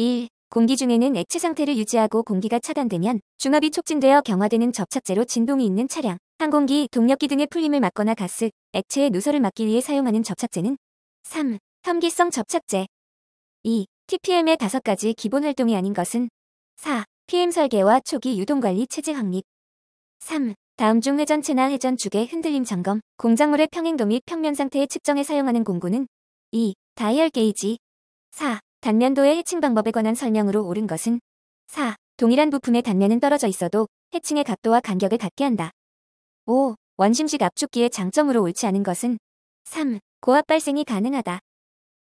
1. 공기 중에는 액체 상태를 유지하고 공기가 차단되면 중압이 촉진되어 경화되는 접착제로 진동이 있는 차량, 항공기, 동력기 등의 풀림을 막거나 가스, 액체의 누설을 막기 위해 사용하는 접착제는 3. 혐기성 접착제 2. TPM의 다섯 가지 기본 활동이 아닌 것은 4. PM 설계와 초기 유동관리 체제 확립 3. 다음 중 회전체나 회전축의 흔들림 점검, 공작물의 평행도 및 평면 상태의 측정에 사용하는 공구는 2. 다이얼 게이지 4. 단면도의 해칭 방법에 관한 설명으로 옳은 것은 4. 동일한 부품의 단면은 떨어져 있어도 해칭의 각도와 간격을 같게 한다. 5. 원심식 압축기의 장점으로 옳지 않은 것은 3. 고압 발생이 가능하다.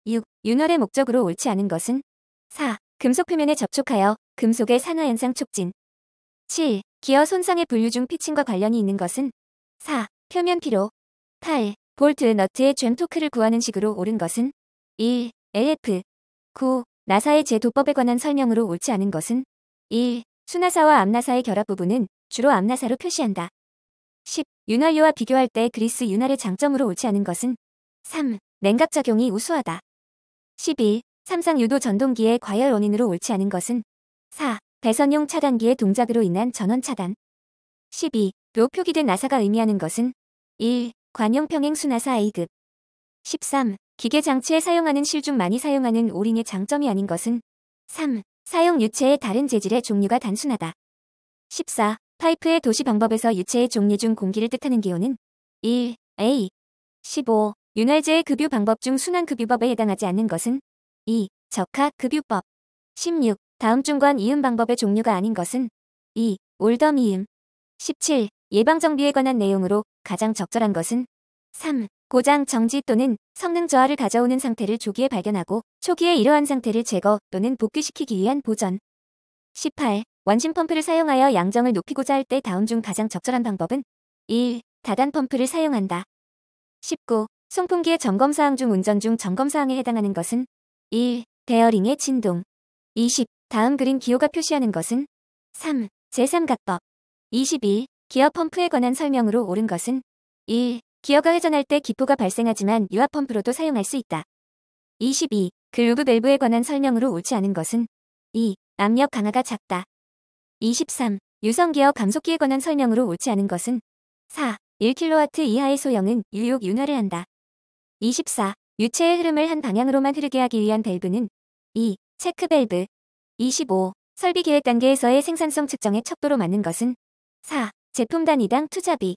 6. 윤활의 목적으로 옳지 않은 것은 4. 금속 표면에 접촉하여 금속의 산화현상 촉진 7. 기어 손상의 분류 중 피칭과 관련이 있는 것은 4. 표면 피로 8. 볼트 너트의 젠토크를 구하는 식으로 옳은 것은 1. AF 9. 나사의 제도법에 관한 설명으로 옳지 않은 것은 1. 수나사와 암나사의 결합 부분은 주로 암나사로 표시한다. 10. 윤활유와 비교할 때 그리스 윤활의 장점으로 옳지 않은 것은 3. 냉각 작용이 우수하다. 12. 삼상 유도 전동기의 과열 원인으로 옳지 않은 것은 4. 배선용 차단기의 동작으로 인한 전원 차단 12. 로 표기된 나사가 의미하는 것은 1. 관용 평행 수나사 A급 13. 기계 장치에 사용하는 실 중 많이 사용하는 오링의 장점이 아닌 것은 3. 사용 유체의 다른 재질의 종류가 단순하다. 14. 파이프의 도시 방법에서 유체의 종류 중 공기를 뜻하는 기호는 1. A. 15. 윤활제의 급유 방법 중 순환 급유법에 해당하지 않는 것은 2. 적하 급유법 16. 다음 중간 이음 방법의 종류가 아닌 것은 2. 올덤 이음 17. 예방정비에 관한 내용으로 가장 적절한 것은 3. 고장, 정지 또는 성능 저하를 가져오는 상태를 조기에 발견하고 초기에 이러한 상태를 제거 또는 복귀시키기 위한 보전. 18. 완심 펌프를 사용하여 양정을 높이고자 할 때 다운 중 가장 적절한 방법은 1. 다단 펌프를 사용한다. 19. 송풍기의 점검 사항 중 운전 중 점검 사항에 해당하는 것은 1. 베어링의 진동 20. 다음 그림 기호가 표시하는 것은 3. 제3각법 21. 기어 펌프에 관한 설명으로 옳은 것은 1. 기어가 회전할 때 기포가 발생하지만 유압 펌프로도 사용할 수 있다. 22. 글 그 루브 밸브에 관한 설명으로 옳지 않은 것은 2. 압력 강화가 작다. 23. 유성 기어 감속기에 관한 설명으로 옳지 않은 것은 4. 1kW 이하의 소형은 유욕 윤활을 한다. 24. 유체의 흐름을 한 방향으로만 흐르게 하기 위한 밸브는 2. 체크 밸브 25. 설비 계획 단계에서의 생산성 측정의 척도로 맞는 것은 4. 제품 단위당 투자비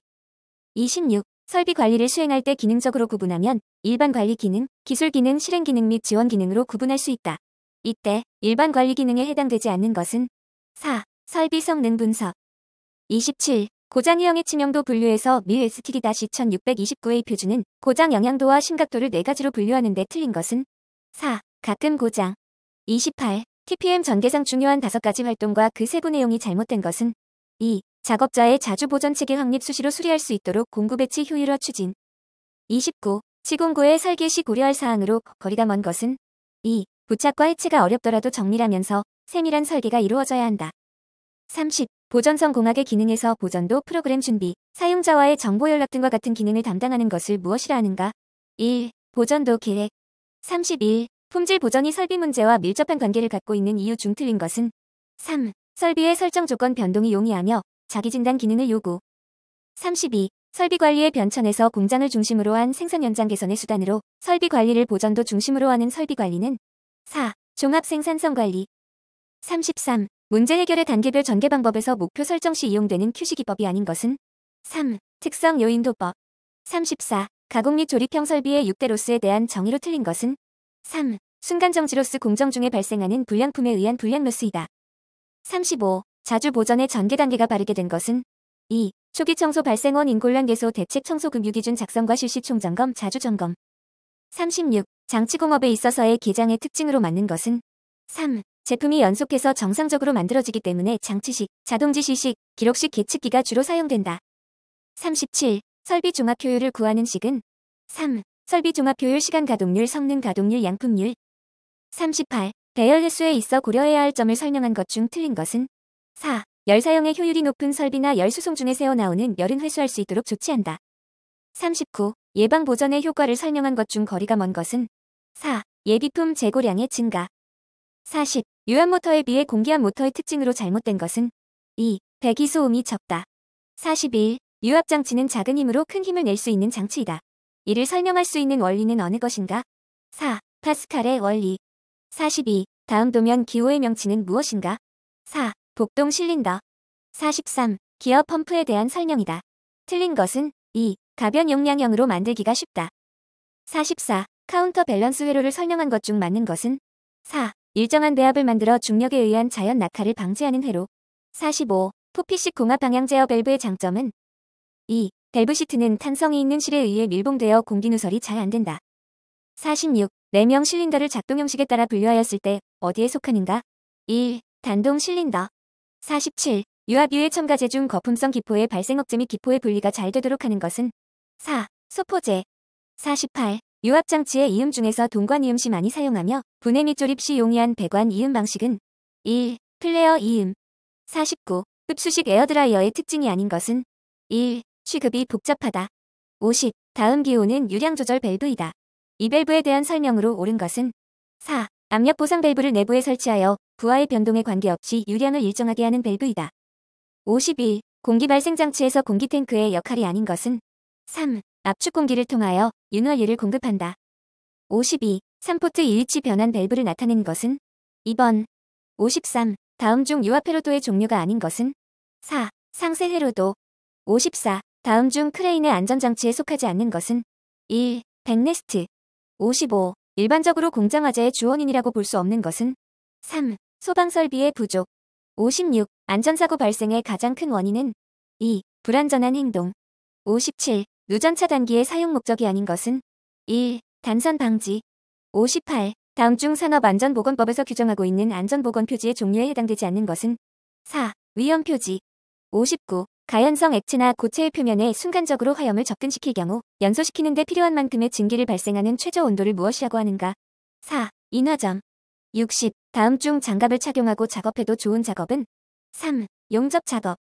26. 설비 관리를 수행할 때 기능적으로 구분하면 일반 관리 기능, 기술 기능, 실행 기능 및 지원 기능으로 구분할 수 있다. 이때 일반 관리 기능에 해당되지 않는 것은 4. 설비 성능 분석 27. 고장유형의 치명도 분류에서 미 STD-1629의 표준은 고장 영향도와 심각도를 네 가지로 분류하는데 틀린 것은 4. 가끔 고장 28. TPM 전개상 중요한 5 가지 활동과 그 세부 내용이 잘못된 것은 2. 작업자의 자주 보전체계 확립 수시로 수리할 수 있도록 공구 배치 효율화 추진. 29. 시공구의 설계 시 고려할 사항으로 거리가 먼 것은 2. 부착과 해체가 어렵더라도 정밀하면서 세밀한 설계가 이루어져야 한다. 30. 보전성 공학의 기능에서 보전도 프로그램 준비, 사용자와의 정보 연락 등과 같은 기능을 담당하는 것을 무엇이라 하는가? 1. 보전도 계획 31. 품질 보전이 설비 문제와 밀접한 관계를 갖고 있는 이유 중 틀린 것은 3. 설비의 설정 조건 변동이 용이하며 자기진단 기능을 요구. 32. 설비 관리의 변천에서 공장을 중심으로 한 생산 연장 개선의 수단으로 설비 관리를 보전도 중심으로 하는 설비 관리는 4. 종합 생산성 관리 33. 문제 해결의 단계별 전개 방법에서 목표 설정 시 이용되는 큐시 기법이 아닌 것은 3. 특성 요인 도법 34. 가공 및 조립형 설비의 6대 로스에 대한 정의로 틀린 것은 3. 순간정지 로스 공정 중에 발생하는 불량품에 의한 불량 로스이다. 35. 자주 보전의 전개 단계가 바르게 된 것은 2. 초기 청소 발생원 인골량 개소 대책 청소 금유 기준 작성과 실시 총점검 자주 점검 36. 장치공업에 있어서의 기장의 특징으로 맞는 것은 3. 제품이 연속해서 정상적으로 만들어지기 때문에 장치식, 자동지시식, 기록식 계측기가 주로 사용된다. 37. 설비 종합 효율을 구하는 식은 3. 설비 종합 효율 시간 가동률 성능 가동률 양품률 38. 배열 횟수에 있어 고려해야 할 점을 설명한 것 중 틀린 것은 4. 열 사용의 효율이 높은 설비나 열 수송 중에 새어 나오는 열은 회수할 수 있도록 조치한다. 39. 예방 보전의 효과를 설명한 것 중 거리가 먼 것은 4. 예비품 재고량의 증가 40. 유압 모터에 비해 공기압 모터의 특징으로 잘못된 것은 2. 배기 소음이 적다 41. 유압 장치는 작은 힘으로 큰 힘을 낼 수 있는 장치이다. 이를 설명할 수 있는 원리는 어느 것인가? 4. 파스칼의 원리 42. 다음 도면 기호의 명칭은 무엇인가? 4. 복동 실린더. 43. 기어 펌프에 대한 설명이다. 틀린 것은 2. 가변 용량형으로 만들기가 쉽다. 44. 카운터 밸런스 회로를 설명한 것 중 맞는 것은 4. 일정한 배합을 만들어 중력에 의한 자연 낙하를 방지하는 회로. 45. 포피식 공화 방향 제어 밸브의 장점은 2. 밸브 시트는 탄성이 있는 실에 의해 밀봉되어 공기 누설이 잘 안된다. 46. 4명 실린더를 작동 형식에 따라 분류하였을 때 어디에 속하는가? 1. 단동 실린더 47. 유아비의 첨가제 중 거품성 기포의 발생 억제 및 기포의 분리가 잘 되도록 하는 것은 4. 소포제 48. 유압장치의 이음 중에서 동관 이음시 많이 사용하며 분해 및 조립 시 용이한 배관 이음 방식은 1. 플레어 이음 49. 흡수식 에어드라이어의 특징이 아닌 것은 1. 취급이 복잡하다 50. 다음 기호는 유량 조절 밸브이다. 이 밸브에 대한 설명으로 옳은 것은 4. 압력 보상 밸브를 내부에 설치하여 부하의 변동에 관계없이 유량을 일정하게 하는 밸브이다. 51. 공기 발생 장치에서 공기 탱크의 역할이 아닌 것은 3. 압축 공기를 통하여 윤활유를 공급한다. 52. 3포트 일치 변환 밸브를 나타낸 것은 2번 53. 다음 중 유압 회로도의 종류가 아닌 것은 4. 상세 회로도 54. 다음 중 크레인의 안전장치에 속하지 않는 것은 1. 백네스트 55. 일반적으로 공장 화재의 주원인이라고 볼 수 없는 것은 3. 소방설비의 부족 56. 안전사고 발생의 가장 큰 원인은 2. 불안전한 행동 57. 누전차 단기의 사용 목적이 아닌 것은 1. 단선 방지 58. 다음 중 산업안전보건법에서 규정하고 있는 안전보건 표지의 종류에 해당되지 않는 것은 4. 위험 표지 59. 가연성 액체나 고체의 표면에 순간적으로 화염을 접근시킬 경우 연소시키는 데 필요한 만큼의 증기를 발생하는 최저 온도를 무엇이라고 하는가? 4. 인화점 60. 다음 중 장갑을 착용하고 작업해도 좋은 작업은? 3. 용접 작업